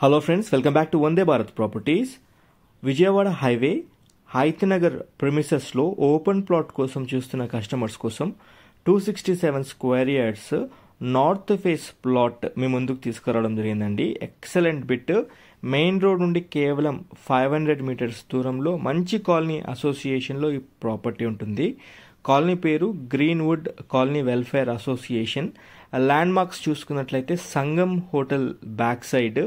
hello friends welcome back to Vande Bharat properties Vijayawada highway Hayathnagar ప్రిమిసెస్లో open plot కోసం చూస్తున్న కస్టమర్స్ కోసం two sixty seven square yards north face plot మీ ముందుకు తీసుకురావడం జరిగిందండి ఎక్సలెంట్ బిట్ మెయిన్ రోడ్ నుండి కేవలం ఫైవ్ హండ్రెడ్ మీటర్స్ దూరంలో మంచి కాలనీ అసోసియేషన్లో ఈ ప్రాపర్టీ ఉంటుంది కాలనీ పేరు Greenwood colony welfare association landmarks చూసుకున్నట్లయితే Sangam hotel back side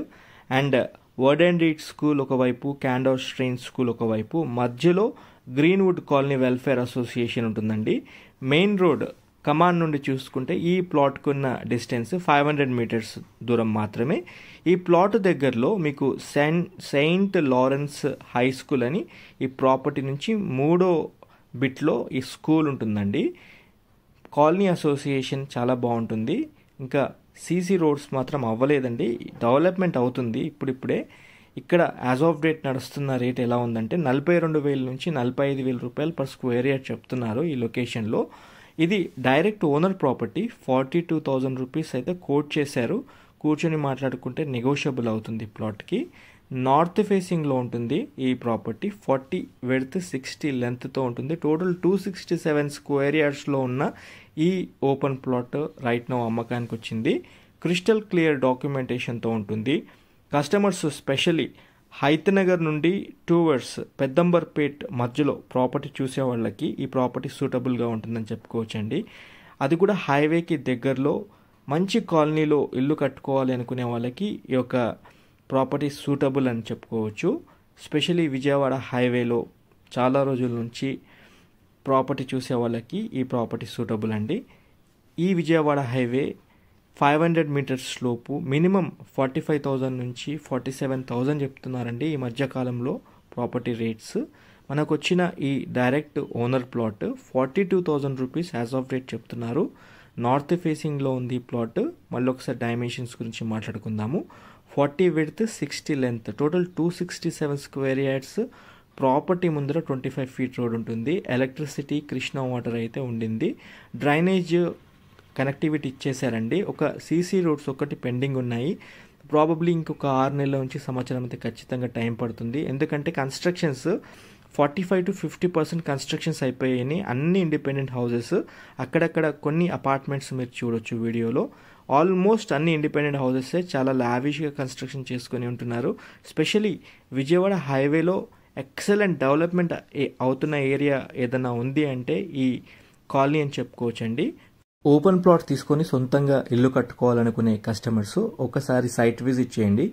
and word and read school ఒకవైపు క్యాండో స్ట్రెయిన్ స్కూల్ ఒకవైపు మధ్యలో గ్రీన్వుడ్ కాలనీ వెల్ఫేర్ అసోసియేషన్ ఉంటుందండి మెయిన్ రోడ్ కమాండ్ నుండి చూసుకుంటే ఈ ప్లాట్కున్న డిస్టెన్స్ ఫైవ్ హండ్రెడ్ మీటర్స్ దూరం మాత్రమే ఈ ప్లాట్ దగ్గరలో మీకు saint saint Lawrence high school అని ఈ ప్రాపర్టీ నుంచి మూడో బిట్లో ఈ స్కూల్ ఉంటుందండి కాలనీ అసోసియేషన్ చాలా బాగుంటుంది ఇంకా సీసీ రోడ్స్ మాత్రం అవ్వలేదండి డెవలప్మెంట్ అవుతుంది ఇప్పుడిప్పుడే ఇక్కడ యాజ్ ఆఫ్ డేట్ నడుస్తున్న రేట్ ఎలా ఉందంటే నలభై రెండు వేల నుంచి నలభై ఐదు వేల రూపాయలు పర్ స్క్వేర్ యార్డ్ చెప్తున్నారు ఈ లొకేషన్లో ఇది direct owner property forty two thousand rupees అయితే కోట్ చేశారు కూర్చొని మాట్లాడుకుంటే నెగోషియబుల్ అవుతుంది ప్లాట్కి నార్త్ ఫేసింగ్లో ఉంటుంది ఈ ప్రాపర్టీ ఫార్టీ వెడ్త్ సిక్స్టీ లెంత్తో ఉంటుంది total two sixty seven square యార్డ్స్లో ఉన్న ఈ ఓపెన్ ప్లాట్ రైట్ నో అమ్మకానికి వచ్చింది క్రిస్టల్ క్లియర్ డాక్యుమెంటేషన్తో ఉంటుంది కస్టమర్స్ స్పెషలీ హైతనగర్ నుండి టూవర్డ్స్ పెద్దంబర్పేట్ మధ్యలో ప్రాపర్టీ చూసే వాళ్ళకి ఈ ప్రాపర్టీ సూటబుల్గా ఉంటుందని చెప్పుకోవచ్చండి అది కూడా హైవేకి దగ్గరలో మంచి కాలనీలో ఇల్లు కట్టుకోవాలి అనుకునే వాళ్ళకి ఈ యొక్క ప్రాపర్టీ సూటబుల్ అని చెప్పుకోవచ్చు స్పెషలీ విజయవాడ హైవేలో చాలా రోజుల నుంచి ప్రాపర్టీ చూసే వాళ్ళకి ఈ ప్రాపర్టీ సూటబుల్ అండి ఈ Vijayawada highway five hundred metres లోపు మినిమం ఫార్టీ ఫైవ్ థౌజండ్ నుంచి ఫార్టీ సెవెన్ థౌజండ్ చెప్తున్నారండి ఈ మధ్యకాలంలో ప్రాపర్టీ రేట్స్ మనకు వచ్చిన ఈ direct owner plot forty two thousand rupees as of rate చెప్తున్నారు నార్త్ ఫేసింగ్లో ఉంది ప్లాట్ మళ్ళీ ఒకసారి డైమెన్షన్స్ గురించి మాట్లాడుకుందాము forty width sixty length total two sixty seven square yards property ముందర ట్వంటీ ఫైవ్ ఫీట్ రోడ్ ఉంటుంది ఎలక్ట్రిసిటీ కృష్ణా వాటర్ అయితే ఉండింది డ్రైనేజ్ కనెక్టివిటీ ఇచ్చేశారండి ఒక సీసీ రోడ్స్ ఒకటి పెండింగ్ ఉన్నాయి ప్రాబబ్లీ ఇంకొక ఆరు నెలల నుంచి సంవత్సరం అయితే ఖచ్చితంగా టైం పడుతుంది ఎందుకంటే constructions forty five to fifty percent constructions అయిపోయాయి అన్ని ఇండిపెండెంట్ హౌసెస్ అక్కడక్కడ కొన్ని అపార్ట్మెంట్స్ మీరు చూడొచ్చు వీడియోలో ఆల్మోస్ట్ అన్ని ఇండిపెండెంట్ హౌసెస్ చాలా లావిష్గా కన్స్ట్రక్షన్ చేసుకొని ఉంటున్నారు స్పెషలీ విజయవాడ హైవేలో ఎక్సలెంట్ డెవలప్మెంట్ అవుతున్న ఏరియా ఏదైనా ఉంది అంటే ఈ కాలనీ అని చెప్పుకోవచ్చండి ఓపెన్ ప్లాట్ తీసుకొని సొంతంగా ఇల్లు కట్టుకోవాలనుకునే కస్టమర్స్ ఒకసారి సైట్ విజిట్ చేయండి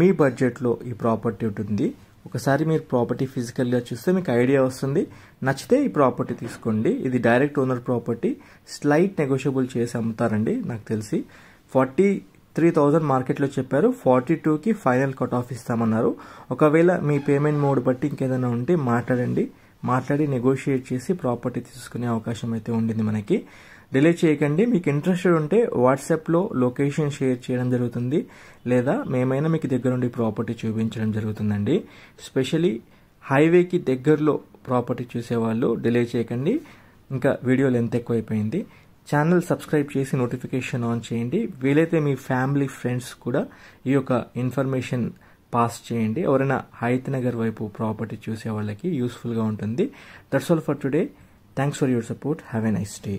మీ బడ్జెట్లో ఈ ప్రాపర్టీ ఉంటుంది ఒకసారి మీరు ప్రాపర్టీ ఫిజికల్గా చూస్తే మీకు ఐడియా వస్తుంది నచ్చితే ఈ ప్రాపర్టీ తీసుకోండి ఇది direct owner property slight negotiable చేసి అమ్ముతారండి నాకు తెలిసి ఫార్టీ త్రీ థౌజండ్ మార్కెట్లో చెప్పారు ఫార్టీ టూకి ఫైనల్ కట్ ఆఫ్ ఇస్తామన్నారు ఒకవేళ మీ పేమెంట్ మోడ్ బట్టి ఇంకేదైనా ఉంటే మాట్లాడండి మాట్లాడి నెగోషియేట్ చేసి ప్రాపర్టీ తీసుకునే అవకాశం అయితే ఉండింది మనకి డిలే చేయకండి మీకు ఇంట్రెస్టెడ్ ఉంటే వాట్సాప్లో లొకేషన్ షేర్ చేయడం జరుగుతుంది లేదా మేమైనా మీకు దగ్గరుండి ప్రాపర్టీ చూపించడం జరుగుతుందండి స్పెషలీ హైవేకి దగ్గరలో ప్రాపర్టీ చూసేవాళ్ళు డిలే చేయకండి ఇంకా వీడియో లెంత్ ఎక్కువైపోయింది ఛానల్ సబ్స్క్రైబ్ చేసి నోటిఫికేషన్ ఆన్ చేయండి వీలైతే మీ ఫ్యామిలీ ఫ్రెండ్స్ కూడా ఈ యొక్క ఇన్ఫర్మేషన్ పాస్ చేయండి ఎవరైనా హైత్ నగర్ వైపు ప్రాపర్టీ చూసే వాళ్ళకి యూస్ఫుల్గా ఉంటుంది that's all for today thanks for your support have a nice day